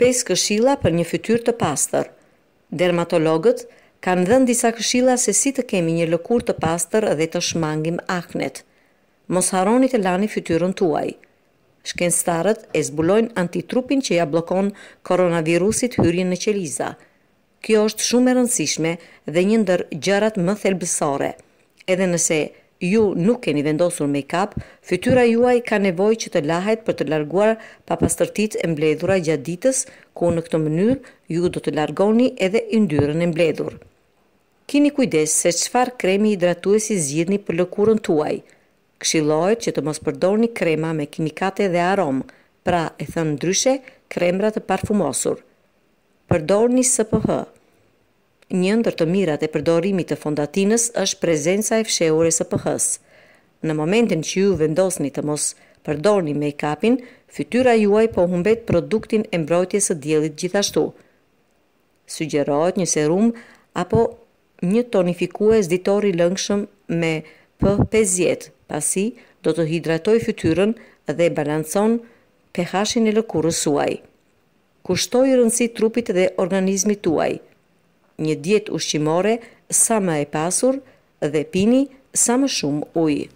5 këshilla për një fytyrë të pastër. Dermatologët kanë dhënë disa këshilla se si të kemi një lëkurë të pastër dhe të shmangim aknet. Mos harroni të lani fytyrën tuaj. Shkencëtarët e zbulojnë antitrupin që ja bllokon koronavirusit hyrjen në qeliza. Kjo është shumë e rëndësishme dhe një ndër gjërat më thelbësore, edhe nëse ju nuk keni vendosur make-up, fytyra juaj ka nevoj që të lahet për të larguar papastërtit e mbledhura gjatë ditës, ku në këtë mënyrë ju do të largoni edhe yndyrën e mbledhur. Kini kujdes se qëfar kremi hidratuesi zgjidhni për lëkurën tuaj. Këshilohet që të mos përdorni krema me kimikate dhe aromë, pra e thënë ndryshe kremrat të parfumosur. Përdorni SPH, Një ndër të mirat e përdorimit të fondatinës është prezenca e fsheore së pëhës. Në momentin që ju vendosni të mos përdorni make-upin, fytyra juaj po humbet produktin e mbrojtjes së diellit gjithashtu. Sugjerohet një serum apo një tonifikues ditor i lëngshëm me P50, pasi do të hidratoj fytyrën dhe balancon pH-in e lëkurës suaj. Kushtoj rëndësi trupit dhe organizmit tuaj një dietë ushqimore sa më e pasur dhe pini sa më shumë ujë